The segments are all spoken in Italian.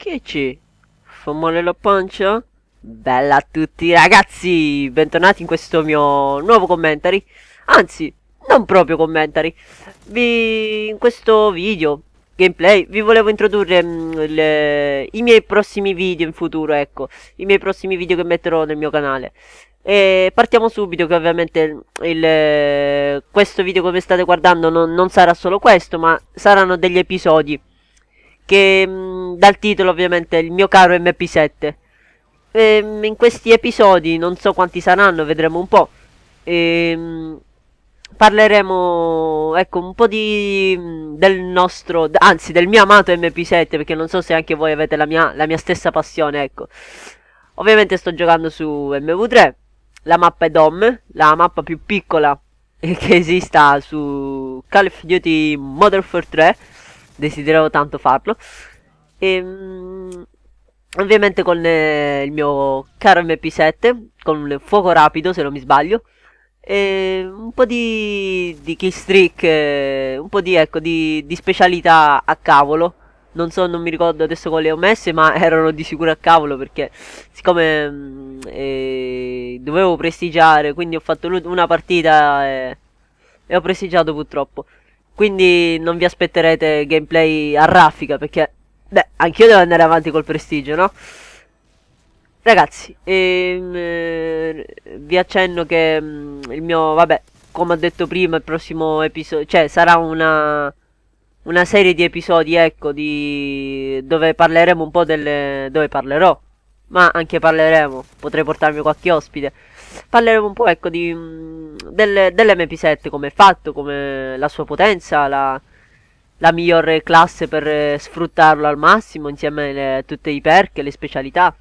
Che c'è? Fa male la pancia? Bella a tutti ragazzi, bentornati in questo mio nuovo commentary Anzi, non proprio commentary vi... In questo video, gameplay, vi volevo introdurre mh, mm, le... i miei prossimi video in futuro, ecco I miei prossimi video che metterò nel mio canale e partiamo subito che ovviamente mm, il... questo video come state guardando non, non sarà solo questo ma saranno degli episodi che mh, mm, dal titolo ovviamente il mio caro MP7. E, ehm, in questi episodi, non so quanti saranno, vedremo un po'. E, ehm, parleremo ecco un po' di mm, del nostro anzi del mio amato MP7 perché non so se anche voi avete la mia, la mia stessa passione ecco ovviamente sto giocando su MV3 la mappa è DOM la mappa più piccola che esista su Call of Duty Modern Warfare 3 desideravo tanto farlo. E, um, ovviamente con eh, il mio caro MP7, con il fuoco rapido se non mi sbaglio. E ehm, un po' di, di killstreak, eh, un po' di, ecco, di, di specialità a cavolo. Non so, non mi ricordo adesso quale ho messo, ma erano di sicuro a cavolo perché siccome mm, eh, dovevo prestigiare, quindi ho fatto una partita e, eh, e ho prestigiato purtroppo. Quindi non vi aspetterete gameplay a raffica perché... Beh, anch'io devo andare avanti col prestigio, no? Ragazzi, ehm, eh, vi accenno che mh, mm, il mio... Vabbè, come ho detto prima, il prossimo episodio... Cioè, sarà una... Una serie di episodi, ecco, di... Dove parleremo un po' delle... Dove parlerò. Ma anche parleremo. Potrei portarmi qualche ospite parleremo un po' ecco, di, mm, del, dell'MP7, come è fatto, come la sua potenza, la, la miglior classe per eh, sfruttarlo al massimo insieme a tutti i perk, le specialità.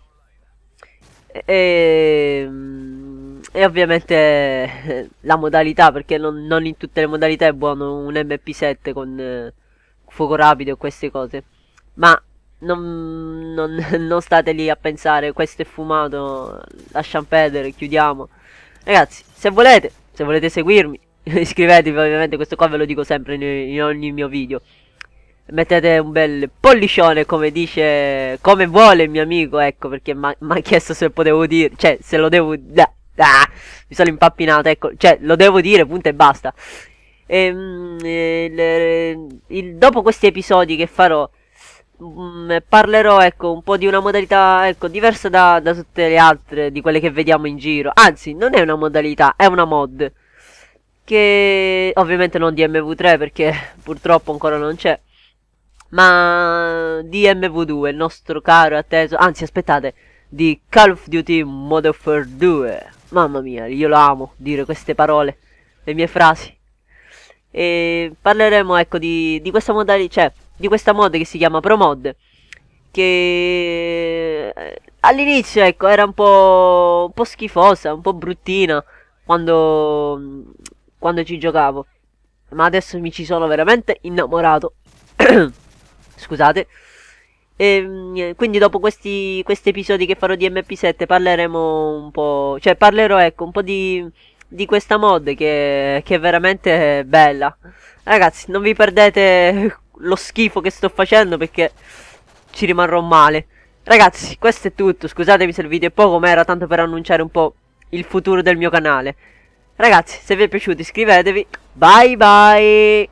E, mm, e ovviamente la modalità, perché non, non, in tutte le modalità è buono un MP7 con eh, fuoco rapido e queste cose. Ma non, non, non, state lì a pensare questo è fumato, lasciamo perdere, chiudiamo. Ragazzi, se volete, se volete seguirmi, iscrivetevi ovviamente, questo qua ve lo dico sempre in, in, ogni mio video. Mettete un bel pollicione come dice, come vuole il mio amico, ecco perché mi ha chiesto se potevo dire, cioè se lo devo... Ah, ah, mi sono impappinato, ecco, cioè lo devo dire, punto e basta. E, mm, il, il, dopo questi episodi che farò mh, mm, parlerò ecco, un po' di una modalità ecco, diversa da, da tutte le altre, di quelle che vediamo in giro. Anzi, non è una modalità, è una mod. Che ovviamente non di MV3 perché purtroppo ancora non c'è. Ma di MV2, il nostro caro e atteso. Anzi, aspettate, di Call of Duty Modern Warfare 2. Mamma mia, io lo amo dire queste parole, le mie frasi. E parleremo ecco di, di questa modalità, cioè di questa mod che si chiama Promod che eh, all'inizio ecco era un po', un po schifosa, un po' bruttina quando, quando ci giocavo ma adesso mi ci sono veramente innamorato scusate e, ehm, quindi dopo questi, questi, episodi che farò di MP7 parleremo un po', cioè parlerò ecco un po' di, di questa mod che, che è veramente bella. Ragazzi non vi perdete lo schifo che sto facendo perché ci rimarrò male. Ragazzi, questo è tutto, scusatemi se il video è poco, ma era tanto per annunciare un po' il futuro del mio canale. Ragazzi, se vi è piaciuto iscrivetevi, bye bye!